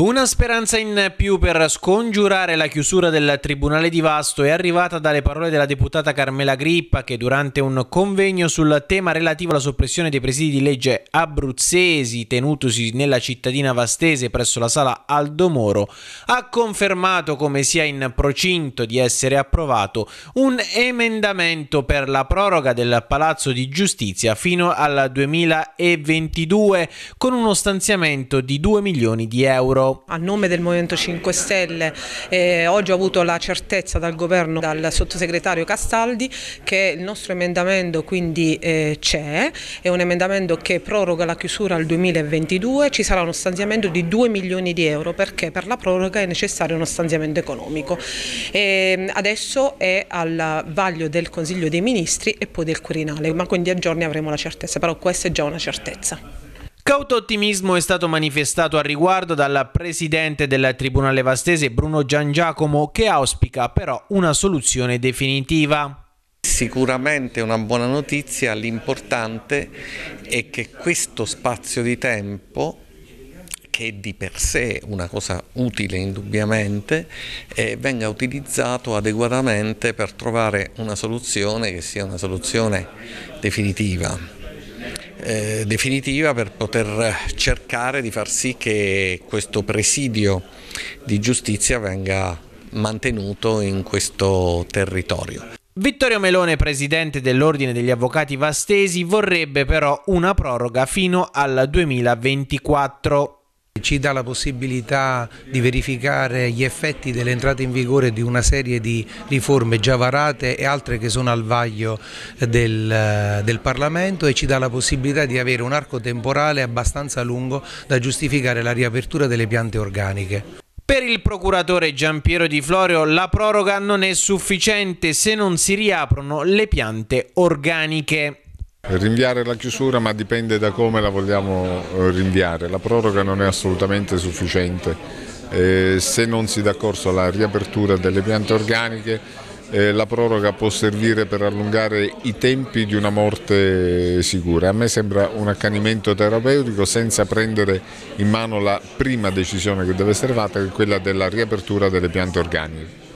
Una speranza in più per scongiurare la chiusura del Tribunale di Vasto è arrivata dalle parole della deputata Carmela Grippa che durante un convegno sul tema relativo alla soppressione dei presidi di legge abruzzesi tenutosi nella cittadina vastese presso la sala Aldo Moro ha confermato come sia in procinto di essere approvato un emendamento per la proroga del Palazzo di Giustizia fino al 2022 con uno stanziamento di 2 milioni di euro. A nome del Movimento 5 Stelle eh, oggi ho avuto la certezza dal governo, dal sottosegretario Castaldi, che il nostro emendamento quindi eh, c'è, è un emendamento che proroga la chiusura al 2022, ci sarà uno stanziamento di 2 milioni di euro perché per la proroga è necessario uno stanziamento economico. E mm, adesso è al vaglio del Consiglio dei Ministri e poi del Quirinale, ma quindi a giorni avremo la certezza, però questa è già una certezza. Cauto ottimismo è stato manifestato al riguardo dalla presidente del Tribunale Vastese Bruno Giangiacomo che auspica però una soluzione definitiva. Sicuramente una buona notizia, l'importante è che questo spazio di tempo che è di per sé una cosa utile indubbiamente, eh, venga utilizzato adeguatamente per trovare una soluzione che sia una soluzione definitiva. Eh, definitiva per poter cercare di far sì che questo presidio di giustizia venga mantenuto in questo territorio. Vittorio Melone, presidente dell'Ordine degli Avvocati Vastesi, vorrebbe però una proroga fino al 2024 ci dà la possibilità di verificare gli effetti dell'entrata in vigore di una serie di riforme già varate e altre che sono al vaglio del, del Parlamento e ci dà la possibilità di avere un arco temporale abbastanza lungo da giustificare la riapertura delle piante organiche. Per il procuratore Giampiero Di Florio la proroga non è sufficiente se non si riaprono le piante organiche. Rinviare la chiusura ma dipende da come la vogliamo eh, rinviare, la proroga non è assolutamente sufficiente, eh, se non si dà corso alla riapertura delle piante organiche eh, la proroga può servire per allungare i tempi di una morte sicura. A me sembra un accanimento terapeutico senza prendere in mano la prima decisione che deve essere fatta che è quella della riapertura delle piante organiche.